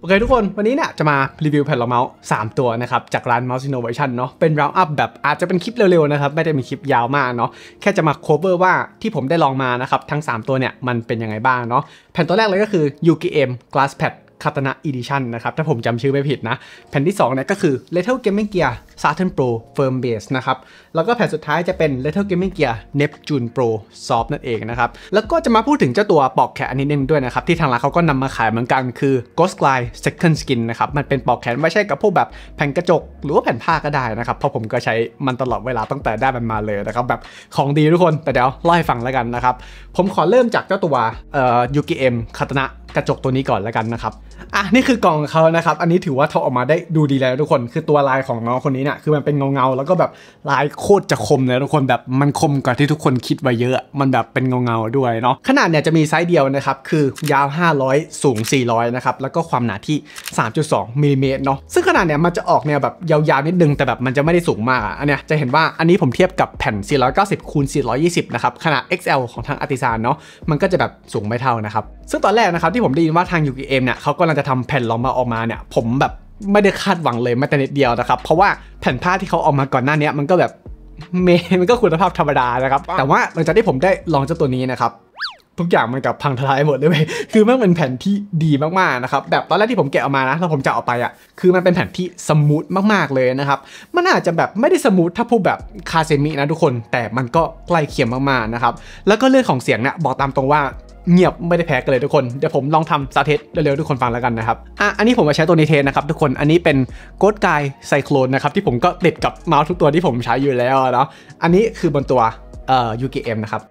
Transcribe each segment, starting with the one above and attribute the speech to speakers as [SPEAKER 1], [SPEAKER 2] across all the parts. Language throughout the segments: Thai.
[SPEAKER 1] โอเคทุกคนวันนี้เนี่ยจะมารีวิวแผ่นรองเมาส์3 ตัวนะครับจากร้าน Mouse Innovation เนาะเป็นราวอัพแบบอาจจะเป็นคลิปเร็วๆนะครับไม่ได้มีคลิปยาวมากเนาะแค่จะมาโคเวอร์ว่าที่ผมได้ลองมานะครับทั้ง 3 ตัวเนี่ยมันเป็นยังไงบ้างเนาะแผ่นตัวแรกเลยก็คือ UKM Glass Pad คาตนะอีดิชันนะครับถ้าผมจำชื่อไม่ผิดนะ แผ่นที่2เนี่ยก็คือ Little Gaming Gear Saturn Pro Firm Base นะครับแล้วก็แผ่นสุดท้ายจะเป็น Little Gaming Gear Neptune Pro Soft นั่นเองนะครับแล้วก็จะมาพูดถึงเจ้าตัวปอกแขนอันนิดนึงด้วยนะครับที่ทางร้านเขาก็นำมาขายเหมือนกันคือ Ghost Glide Second Skin นะครับมันเป็นปอกแขนไม่ใช่กับพวกแบบแผ่นกระจกหรือว่าแผ่นผ้าก็ได้นะครับเพราะผมก็ใช้มันตลอดเวลาตั้งแต่ได้มันมาเลยนะครับแบบของดีทุกคนแต่เดี๋ยวเล่าให้ฟังแล้วกันนะครับผมขอเริ่มจากเจ้าตัวเอ่อคาตนะกระจกตัวนี้ก่อนแล้วกันนะครับ อ่ะนี่คือกล่องเขานะครับ อันนี้ถือว่าทอออกมาได้ดูดีแล้วทุกคนคือตัวลายของน้องคนนี้เนี่ยคือมันเป็นเงาเงาแล้วก็แบบลายโคตรจะคมเลยทุกคนแบบมันคมกว่าที่ทุกคนคิดไว้เยอะ มันแบบเป็นเงาเงาด้วยเนาะ ขนาดเนี่ยจะมีไซส์เดียวนะครับ คือยาว 500 สูง 400นะครับ แล้วก็ความหนาที่ 3.2มิลิเมตรเนาะ ซึ่งขนาดเนี่ยมันจะออกแนวแบบยาวๆนิดนึงแต่แบบมันจะไม่ได้สูงมากอันเนี้ยจะเห็นว่าอันนี้ผมเทียบกับแผ่น490คูณ420นะครับขนาด XL ของทางอาร์ติซานเนาะมันก็จะแบบสูงไม่เท่านะครับซึ่งตอนแรกนะครับที่ผมได้ยินว่าทางยูกิเอ็มเนี่ยเขากำลังจะทำแผ่นรองมาออกมาเนี่ย ผมแบบไม่ได้คาดหวังเลยแม้แต่นิดเดียวนะครับ เพราะว่าแผ่นผ้าที่เขาออกมาก่อนหน้านี้มันก็แบบเมมันก็คุณภาพธรรมดานะครับแต่ว่าหลังจากที่ผมได้ลองเจ้าตัวนี้นะครับทุกอย่างมันกับพังทลายหมดเลยเว้ยคือมันเป็นแผ่นที่ดีมากๆนะครับแบบตอนแรกที่ผมแกะออกมานะแล้วผมจะเอาไปอ่ะคือมันเป็นแผ่นที่สมูทมากๆเลยนะครับมันอาจจะแบบไม่ได้สมูทถ้าพูดแบบคาเซมินะทุกคนแต่มันก็ใกล้เคียงมากๆนะครับแล้วก็เรื่องของเสียงเนี่ยบอกตามตรงว่าเงียบไม่ได้แพ้กันเลยทุกคน เดี๋ยวผมลองทำสาธิตเร็วๆทุกคนฟังแล้วกันนะครับ อ่ะ อันนี้ผมมาใช้ตัวนีเทสนะครับทุกคน อันนี้เป็นโกดกายไซโคลนนะครับ ที่ผมก็ติดกับเมาส์ทุกตัวที่ผมใช้อยู่แล้วเนาะ อันนี้คือบนตัวเอ่อยูกเอ็มนะครับ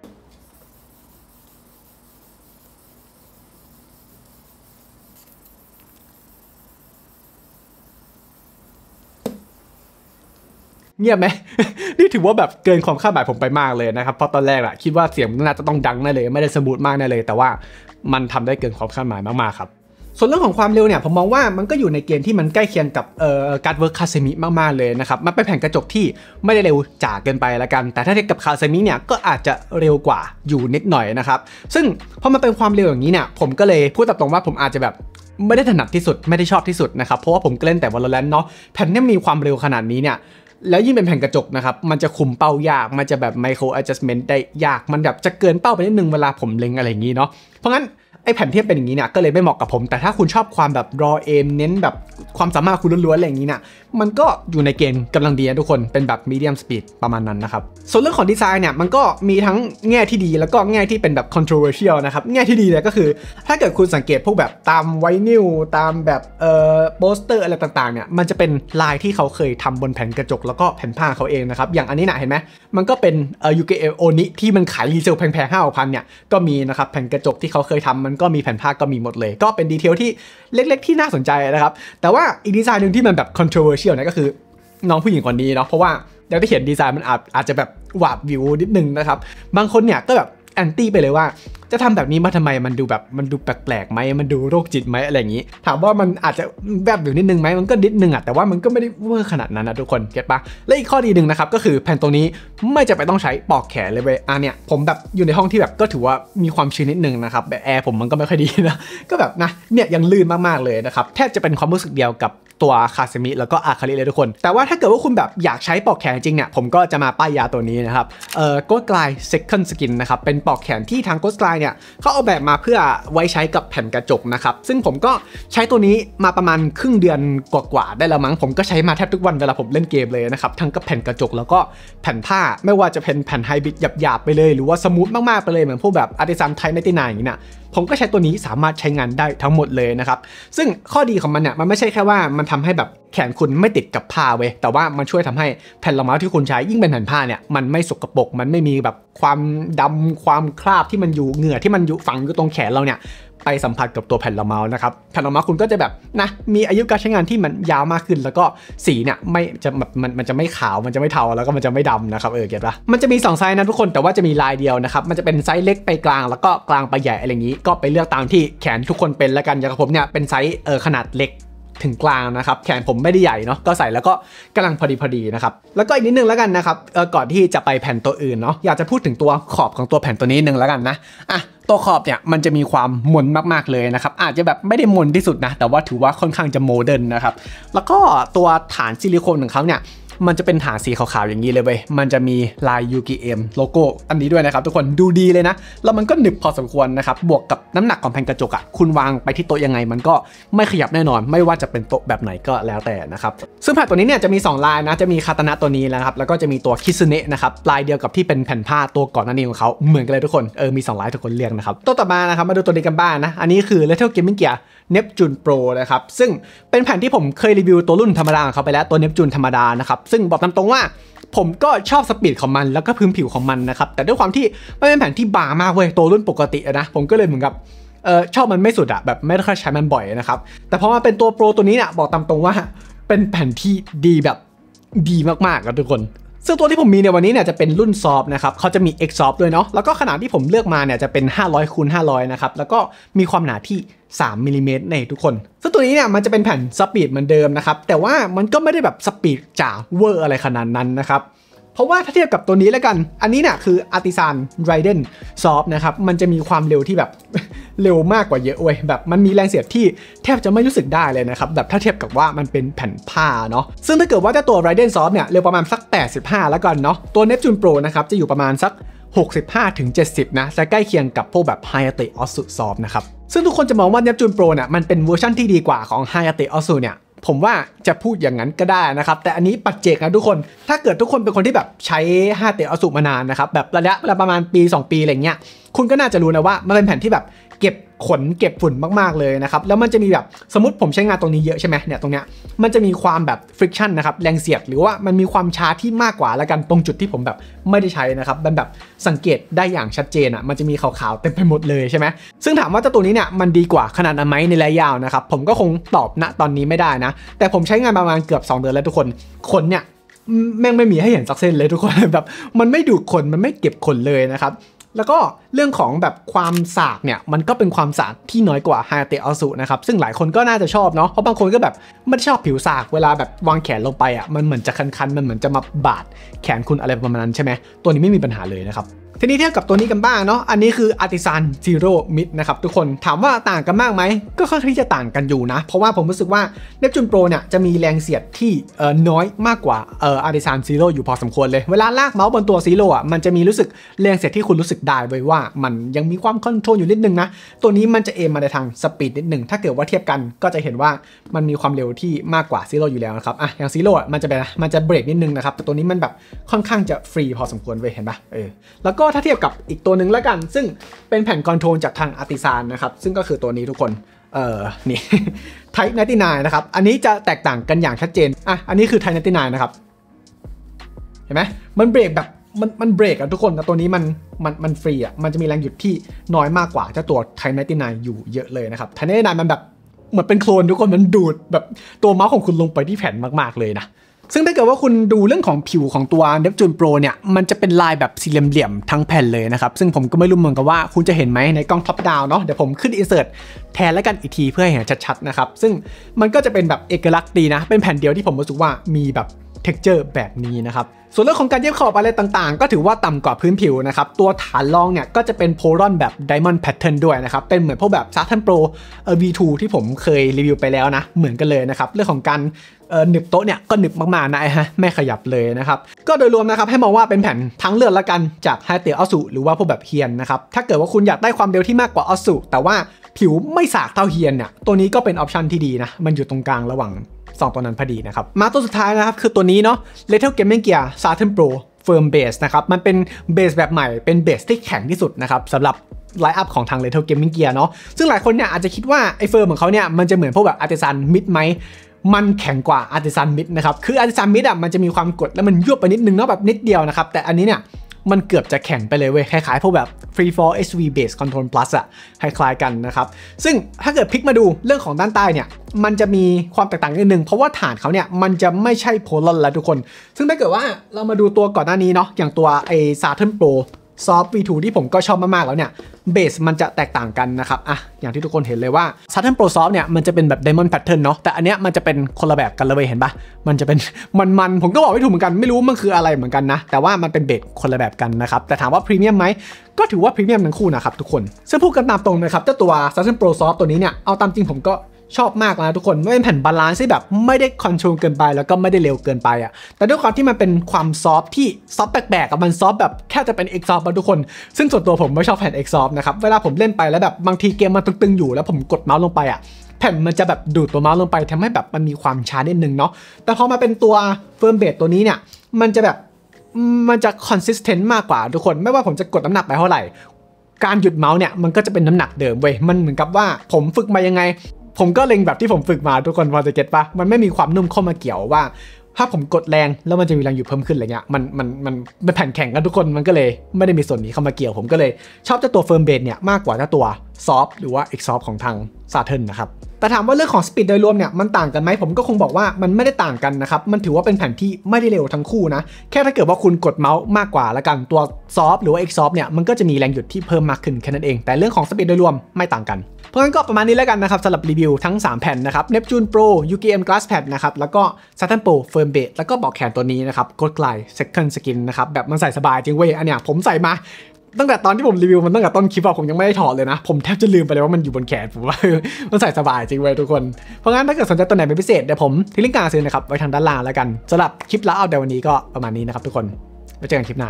[SPEAKER 1] เงียบไหม นี่ถือว่าแบบเกินความคาดหมายผมไปมากเลยนะครับ เพราะตอนแรกอะคิดว่าเสียงน่าจะต้องดังแน่เลย ไม่ได้สมูทมากแน่เลย แต่ว่ามันทำได้เกินความคาดหมายมากๆครับ ส่วนเรื่องของความเร็วเนี่ยผมมองว่ามันก็อยู่ในเกณฑ์ที่มันใกล้เคียงกับเอ่อการเวิร์กคาเซมิมากๆเลยนะครับมันเป็นแผ่นกระจกที่ไม่ได้เร็วจ่าเกินไปละกัน แต่ถ้าเทียบกับคาเซมิเนี่ยก็อาจจะเร็วกว่าอยู่นิดหน่อยนะครับ ซึ่งพอมันเป็นความเร็วอย่างนี้เนี่ย ผมก็เลยพูดตตรงว่าผมอาจจะแบบไม่ได้ถนัดที่สุด ไม่ได้ชอบที่สุดนะครับ เพราะว่าผมเล่นแต่วอลเลนเนาะแผ่นที่มีความเร็วขนาดนี้เนี่ยแล้วยิ่งเป็นแผ่นกระจกนะครับ มันจะคุมเป้ายาก มันจะแบบไมโครอะจัสเมนต์ได้ยาก มันแบบจะเกินเป้าไปนิดนึงเวลาผมเล็งอะไรอย่างนี้เนาะ เพราะงั้นไอ้แผ่นที่เป็นอย่างนี้เนี่ยก็เลยไม่เหมาะกับผม แต่ถ้าคุณชอบความแบบ raw aim เน้นแบบความสามารถคุณล้วนๆอะไรอย่างนี้เนี่ยมันก็อยู่ในเกณฑ์กำลังดีนะทุกคนเป็นแบบ medium speed ประมาณนั้นนะครับส่วนเรื่องของดีไซน์เนี่ยมันก็มีทั้งแง่ที่ดีแล้วก็แง่ที่เป็นแบบ controversial นะครับแง่ที่ดีเนี่ยก็คือถ้าเกิดคุณสังเกตพวกแบบตามไวนิลตามแบบเอ่อโปสเตอร์ อะไรต่างๆเนี่ยมันจะเป็นลายที่เขาเคยทำบนแผ่นกระจกแล้วก็แผ่นผ้าเขาเองนะครับอย่างอันนี้นะเห็นไหมมันก็เป็นเอ่อยูเกเอโอนิที่มันขายรีเซลแพงๆห้าพันเนี่ยก็มีนะครับแผ่นกระจกที่เขาเคยทำันก็มีแผ่นภาคก็มีหมดเลย ก็เป็นดีเทลที่เล็ก ๆที่น่าสนใจนะครับ แต่ว่าอีกดีไซน์หนึ่งที่มันแบบ controversial นะก็คือน้องผู้หญิงคนนี้เนาะเพราะว่าเราได้เห็นดีไซน์มันอาจอาจจะแบบ หวาบวิวนิดนึงนะครับ บางคนเนี่ยก็แบบแอนตี้ไปเลยว่าจะทำแบบนี้มาทำไม มันดูแบบมันดูแปลกๆไหม มันดูโรคจิตไหมอะไรอย่างนี้ ถามว่ามันอาจจะแวบบอยู่นิดนึงไหม มันก็นิดนึงอะแต่ว่ามันก็ไม่ได้เวอร์ขนาดนั้นนะทุกคน เก็ตปะและอีกข้อดีหนึ่งนะครับก็คือแผ่นตรงนี้ไม่จะไปต้องใช้ปอกแขนเลยเว้ยอันเนี้ยผมแบบอยู่ในห้องที่แบบก็ถือว่ามีความชื้นนิดนึงนะครับแอร์ผมมันก็ไม่ค่อยดีนะ ก็แบบนะเนี่ยยังลื่นมากๆเลยนะครับแทบจะเป็นความรู้สึกเดียวกับตัวคาเซมิแล้วก็อาคาริเลยทุกคน แต่ว่าถ้าเกิดว่าคุณแบบอยากใช้ปอกแขนจริงเนี่ยผมก็จะมาป้ายยาตัวนี้นะครับเอ่อโกสกลายเซคันด์สกินนะครับเป็นปอกแขนที่ทางโกสกลายเนี่ยเขาเอาแบบมาเพื่อไว้ใช้กับแผ่นกระจกนะครับ ซึ่งผมก็ใช้ตัวนี้มาประมาณครึ่งเดือนกว่า ๆ ได้แล้วมั้งผมก็ใช้มาแทบทุกวันเวลาผมเล่นเกมเลยนะครับ ทั้งกับแผ่นกระจกแล้วก็แผ่นผ้าไม่ว่าจะเป็นแผ่นไฮบริดหยาบๆไปเลย หรือว่าสมูทมากๆไปเลยเหมือนพวกแบบอาร์ติซันไทยในตีนายอย่างนี้นะผมก็ใช้ตัวนี้สามารถใช้งานได้ทั้งหมดเลยนะครับซึ่งข้อดีของมันเนี่ยมันไม่ใช่แค่ว่ามันทำให้แบบแขนคุณไม่ติดกับผ้าเว้ยแต่ว่ามันช่วยทำให้แผ่นรองเท้าที่คุณใช้ยิ่งเป็นแผ่นผ้าเนี่ยมันไม่สกปรก มันไม่มีแบบความดำความคราบที่มันอยู่เหงื่อที่มันอยู่ฝังอยู่ตรงแขนเราเนี่ย ไปสัมผัสกับตัวแผ่นรองเท้านะครับแผ่นรองเท้าคุณก็จะแบบนะมีอายุการใช้งานที่มันยาวมากขึ้นแล้วก็สีเนี่ยไม่จะแบบมันมันจะไม่ขาวมันจะไม่เทาแล้วก็มันจะไม่ดำนะครับเออเก็ตปะมันจะมี 2 ไซส์นะทุกคนแต่ว่าจะมีลายเดียวนะครับมันจะเป็นไซส์เล็กไปกลางแล้วก็กลางไปใหญ่อะไรอย่างนี้ ก็ไปเลือกตามที่แขนทุกคนเป็นแล้วกันอย่างผมเนี่ยเป็นไซส์เออขนาดเล็กถึงกลางนะครับแขนผมไม่ได้ใหญ่เนาะก็ใส่แล้วก็กำลังพอดีพอดีนะครับแล้วก็อีกนิดนึงแล้วกันนะครับก่อนที่จะไปแผ่นตัวอื่นเนาะอยากจะพูดถึงตัวขอบของตัวแผ่นตัวนี้นึงแล้วกันนะอ่ะตัวขอบเนี่ยมันจะมีความมนมากๆเลยนะครับอาจจะแบบไม่ได้มนที่สุดนะแต่ว่าถือว่าค่อนข้างจะโมเดิร์นนะครับแล้วก็ตัวฐานซิลิโคนของเขาเนี่ยมันจะเป็นฐานสีขาวๆอย่างนี้เลยเว้ย มันจะมีลาย UGM โลโก้ อันนี้ด้วยนะครับ ทุกคนดูดีเลยนะ แล้วมันก็หนึบพอสมควรนะครับ บวกกับน้ำหนักของแผ่นกระจกอะคุณวางไปที่โต๊ะยังไง มันก็ไม่ขยับแน่นอน ไม่ว่าจะเป็นโต๊ะแบบไหนก็แล้วแต่นะครับ ซึ่งแผ่นตัวนี้เนี่ยจะมี 2 ลายนะ จะมีคาตานะตัวนี้นะครับ แล้วก็จะมีตัวคิซเนะนะครับลายเดียวกับที่เป็นแผ่นผ้าตัวก่อนนั่นเองของเขาเหมือนกันเลยทุกคน เออ มี2ลายทุกคนเรียงนะครับตัวต่อมานะครับ มาดูตัวนี้กันบ้างนะอันนี้คือ Little Gaming Gear เนปจูนโปรนะครับ ซึ่งเป็นแผ่นที่ผมเคยรีวิวตัวรุ่นธรรมดาของเขาไปแล้วตัวเนปจูนธรรมดานะครับซึ่งบอกตามตรงว่าผมก็ชอบสปีดของมัน แล้วก็พื้นผิวของมันนะครับแต่ด้วยความที่ไม่เป็นแผ่นที่บางมากเว้ยตัวรุ่นปกตินะผมก็เลยเหมือนกับเออชอบมันไม่สุดอะแบบไม่ค่อยใช้มันบ่อยนะครับแต่พอมาเป็นตัวโปรตัวนี้เนี่ยบอกตามตรงว่า เป็นแผ่นที่ดี แบบดี มากๆครับทุกคน ซึ่งตัวที่ผมมีในวันนี้เนี่ยจะเป็นรุ่นซอฟนะครับเขาจะมี X ซอฟด้วยเนาะแล้วก็ขนาดที่ผมเลือกมาเนี่ยจะเป็น500คูณ500นะครับแล้วก็มีความหนาที่3มิลิเมตรในทุกคน ซึ่งตัวนี้เนี่ยมันจะเป็นแผ่นสปีดเหมือนเดิมนะครับ แต่ว่ามันก็ไม่ได้แบบสปีดจ๋าเวอร์อะไรขนาดนั้นนะครับ เพราะว่าถ้าเทียบกับตัวนี้แล้วกัน อันนี้เนี่ยคืออาร์ติซานไรเดนซอฟนะครับ มันจะมีความเร็วที่แบบเร็วมากกว่าเยอะเว้ยแบบมันมีแรงเสียดที่แทบจะไม่รู้สึกได้เลยนะครับ แบบถ้าเทียบกับว่ามันเป็นแผ่นผ้าเนาะ ซึ่งถ้าเกิดว่าเจ้าตัวไรเดนซอฟเนี่ยเร็วประมาณสัก85แล้วกันเนาะ ตัวเนปจูนโปรนะครับจะอยู่ประมาณสัก 65-70นะจะใกล้เคียงกับพวกแบบ h อ a t ออสซูซอฟนะครับซึ่งทุกคนจะมองว่าเนปจูนโปรเนี่ยมันเป็นเวอร์ชั่นที่ดีกว่าของไฮอาเตออสูเนี่ยผมว่าจะพูดอย่างนั้นก็ได้นะครับ แต่อันนี้ปัจเจกนะทุกคน ถ้าเกิดทุกคนเป็นคนที่แบบใช้5เตออสูมานานนะครับ แบบระยะเวลาประมาณปี 2 ปีอะไรเงี้ยคุณก็น่าจะรู้นะว่ามันเป็นแผ่นที่แบบเก็บขนเก็บฝุ่นมากๆเลยนะครับแล้วมันจะมีแบบสมมติผมใช้งานตรงนี้เยอะใช่ไหมเนี่ยตรงเนี้ย มันจะมีความแบบ friction นะครับแรงเสียดหรือว่ามันมีความช้าที่มากกว่าละกันตรงจุดที่ผมแบบไม่ได้ใช้นะครับมันแบบสังเกตได้อย่างชัดเจนอะ่ะมันจะมีขาวๆเต็มไปหมดเลยใช่ไหมซึ่งถามว่าเจ้าตัวนี้เนี่ยมันดีกว่าขนาดนั้นไหมในระยะยาวนะครับผมก็คงตอบณตอนนี้ไม่ได้นะ แต่ผมใช้งานประมาณเกือบ2เดือนแล้วทุกคนขนเนี่ยแม่งไม่มีให้เห็นสักเส้นเลยทุกคนแบบมันไม่ดูดขนมันไม่เก็บขนเลยนะครับแล้วก็เรื่องของแบบความสากเนี่ย มันก็เป็นความสากที่น้อยกว่าฮาเตอสุนะครับ ซึ่งหลายคนก็น่าจะชอบเนาะเพราะบางคนก็แบบไม่ชอบผิวสากเวลาแบบวางแขนลงไปอะ่ะมันเหมือนจะคันๆ มันเหมือนจะมาบาดแขนคุณอะไรประมาณนั้นใช่ไหมตัวนี้ไม่มีปัญหาเลยนะครับทีนี้เทียบกับตัวนี้กันบ้างเนาะ อันนี้คืออาร์ติซันซีโร่มิดนะครับทุกคน ถามว่าต่างกันมากไหม ก็ค่อนข้างที่จะต่างกันอยู่นะ เพราะว่าผมรู้สึกว่าเนปจูนโปรเนี่ยจะมีแรงเสียดที่น้อยมากกว่าเอ่อ์ติซันซีโร่อยู่พอสมควรเลย เวลาลากเมาส์บนตัวซีโร่อ่ะมันจะมีรู้สึกแรงเสียดที่คุณรู้สึกได้เลยว่ามันยังมีความคอนโทรลอยู่นิดนึงนะ ตัวนี้มันจะเอมมาในทางสปีดนิดนึง ถ้าเกิดว่าเทียบกันก็จะเห็นว่ามันมีความเร็วที่มากกว่าซีโร่อยู่แล้วนะครับ อ่ะ อย่างซีโ o มันจะเป็นมันจะเบรกนิดนึงนะครับแต่ตัวนี้มันแบบค่อนข้างจะฟรีพอสมควรเลยเห็นปะเออแล้วก็ถ้าเทียบกับอีกตัวหนึ่งแล้วกัน ซึ่งเป็นแผ่นคอนโทรลจากทางอาร์ติซานนะครับ ซึ่งก็คือตัวนี้ทุกคนเออนี่ไทป์นยนะครับ อันนี้จะแตกต่างกันอย่างชัดเจนอ่ะอันนี้คือไทป์นยนะครับเห็นไหมมันเบรกแบบมันมันเบรกอะทุกคนแต่ตัวนี้มันมันมันฟรีอะมันจะมีแรงหยุดที่น้อยมากกว่าเจ้าตัวไทป์นยอยู่เยอะเลยนะครับไทป์นยมันแบบเหมือนเป็นโคลนทุกคนมันดูดแบบตัวเมาส์ของคุณลงไปที่แผ่นมาก ๆเลยนะซึ่งถ้าเกิดว่าคุณดูเรื่องของผิวของตัวเดฟจูนโปรเนี่ย มันจะเป็นลายแบบสี่เหลี่ยมๆ ทั้งแผ่นเลยนะครับ ซึ่งผมก็ไม่รู้เหมือนกันว่าคุณจะเห็นไหมในกล้องท็อปดาวเนาะ เดี๋ยวผมขึ้นอินเสิร์ตแทนแล้วกันอีกทีเพื่อให้เห็นชัดๆ นะครับ ซึ่งมันก็จะเป็นแบบเอกลักษณ์ดีนะ เป็นแผ่นเดียวที่ผมรู้สึกว่ามีแบบเท็กเจอร์แบบนี้นะครับ ส่วนเรื่องของการเย็บขอบอะไรต่างๆ ก็ถือว่าต่ำกว่าพื้นผิวนะครับ ตัวฐานรองเนี่ยก็จะเป็นโพลอนแบบไดมอนด์แพทเทิร์นด้วยนะครับ เป็นเหมือนพวกแบบซั t u r n Pro V2 ที่ผมเคยรีวิวไปแล้วนะ เหมือนกันเลยนะครับ เรื่องของการหนึบโต๊ะเนี่ยก็หนึบมากๆ นะฮะ ไม่ขยับเลยนะครับ ก็โดยรวมนะครับให้มองว่าเป็นแผ่นทั้งเลือดละกันจากไฮเตียอสุหรือว่าพวกแบบเฮียนนะครับ ถ้าเกิดว่าคุณอยากได้ความเร็วที่มากกว่าอสุแต่ว่าผิวไม่สากเท่าเฮียนเนี่ย ตัวนี้ก็เป็นออปชันที่ดีนะ มันอยู่ตรงกลางระหว่างสองตัวนั้นพอดีนะครับ มาตัวสุดท้ายนะครับ คือตัวนี้เนาะ Little Gaming Gear Saturn Pro Firm Base นะครับมันเป็นเบสแบบใหม่เป็นเบสที่แข็งที่สุดนะครับสำหรับไลฟ์อัพของทาง Little Gaming Gear เนาะซึ่งหลายคนเนี่ยอาจจะคิดว่า ไอ้เฟิร์มของเขาเนี่ยมันจะเหมือนพวกแบบอาร์ติซันมิดไหม มันแข็งกว่าอาร์ติซันมิดนะครับ คืออาร์ติซันมิดอ่ะมันจะมีความกดแล้วมันยวบไปนิดนึงเนาะแบบนิดเดียวนะครับแต่อันนี้เนี่ยมันเกือบจะแข่งไปเลยเว้ยคล้ายๆพวกแบบ Free for HV Base Control Plus อะคล้ายๆกันนะครับ ซึ่งถ้าเกิดพลิกมาดูเรื่องของด้านใต้เนี่ยมันจะมีความแตกต่างอีกหนึ่งเพราะว่าฐานเขาเนี่ยมันจะไม่ใช่โพลอนแล้วทุกคน ซึ่งถ้าเกิดว่าเรามาดูตัวก่อนหน้านี้เนาะอย่างตัวไอซาเทิร์นโปรซอฟต์ V2 ที่ผมก็ชอบมากๆแล้วเนี่ยเบสมันจะแตกต่างกันนะครับอ่ะอย่างที่ทุกคนเห็นเลยว่า Saturn Pro Soft เนี่ยมันจะเป็นแบบ Diamond Pattern เนาะแต่อันเนี้ยมันจะเป็นคนละแบบกันเลยเห็นปะมันจะเป็น มันๆผมก็บอกไม่ถูกเหมือนกันไม่รู้ มันคืออะไรเหมือนกันนะแต่ว่ามันเป็นเบสคนละแบบกันนะครับแต่ถามว่าพรีเมียมไหมก็ถือว่าพรีเมียมทั้งคู่นะครับทุกคนซึ่งพูดกันตามตรงนะครับเจ้าตัว Saturn Pro Soft ตัวนี้เนี่ยเอาตามจริงผมก็ชอบมากนะทุกคนไม่เป็นแผ่นบาลานซ์ที่แบบไม่ได้คอนโทรลเกินไป แล้วก็ไม่ได้เร็วเกินไปอะ่ะ แต่ด้วยความที่มันเป็นความซอฟที่ซอฟแปลกๆกับมันซอฟ แบบแค่จะเป็นเอ็กซอฟมาทุกคน ซึ่งส่วนตัวผมไม่ชอบแผ่นเอ็กซอฟนะครับ เวลาผมเล่นไป แล้วแบบบางทีเกมมันตึง ๆอยู่แล้วผมกดเมาส์ลงไปอะ่ะ แผ่นมันจะแบบดูดตัวเมาส์ลงไป ทำให้แบบมันมีความช้านิดนึงเนาะ แต่พอมาเป็นตัวเฟิร์มเบสตัวนี้เนี่ย มันจะแบบมันจะคอนสิสเทนต์มากกว่า ทุกคน ไม่ว่าผมจะกดน้ำหนักไปเท่าไหร่ การหยุดเมาส์เนี่ยมันก็จะเป็นน้ำหนักเดิมเว้ยมันเหมือนกับว่า ผมฝึกมายังไงผมก็เล็งแบบที่ผมฝึกมาทุกคนพอจะเก็ตปะมันไม่มีความนุ่มเข้ามาเกี่ยวว่า ถ้าผมกดแรงแล้วมันจะมีแรงอยู่เพิ่มขึ้นอะไรเงี้ยมันมันมันเป็นแผ่นแข็งกันทุกคนมันก็เลยไม่ได้มีส่วนนี้เข้ามาเกี่ยว ผมก็เลยชอบเจ้าตัวเฟิร์มเบสเนี่ยมากกว่าเจ้าตัวซอฟหรือว่าเอ็กซอฟของทางซาเทิร์นนะครับแต่ถามว่าเรื่องของสปีดโดยรวมเนี่ยมันต่างกันไหมผมก็คงบอกว่ามันไม่ได้ต่างกันนะครับมันถือว่าเป็นแผ่นที่ไม่ได้เร็วทั้งคู่นะ แค่ถ้าเกิดว่าคุณกดเมาส์มากกว่าละกันตัวซอฟหรือว่าเอ็กซอฟเนี่ยมันก็จะมีแรงหยุดที่เพิ่มมากขึ้นแค่นั้นเอง แต่เรื่องของสปีดโดยรวมไม่ต่างกันเพราะงั้นก็ประมาณนี้แล้วกันนะครับสำหรับรีวิวทั้ง 3 แผ่นนะครับ Neptune Pro UKM Glass Pad นะครับ แล้วก็ Saturn Pro Firm Base แล้วก็บอกแขนตัวนี้นะครับ g o d g l i Second Skin นะครับ แบบมันใส่สบายจริงเว้ย อันเนี้ยผมใส่มา ตั้งแต่ตอนที่ผมรีวิวมันตั้งแต่ต้นคลิปอะผมยังไม่ได้ถอดเลยนะ ผมแทบจะลืมไปเลยว่ามันอยู่บนแขนผมว่ามันใส่สบายจริงเว้ยทุกคนเพราะงั้นถ้าเกิดสนใจตัวไหนเป็นพิเศษเดี๋ยวผมทิ้งลิงก์การซื้อนะครับไว้ทางด้านล่างแล้วกันสำหรับคลิปลวเอาเดี๋ยววันนี้ก็ประมาณนี้นะครับทุกคนไว้เจอกันคลิปหน้า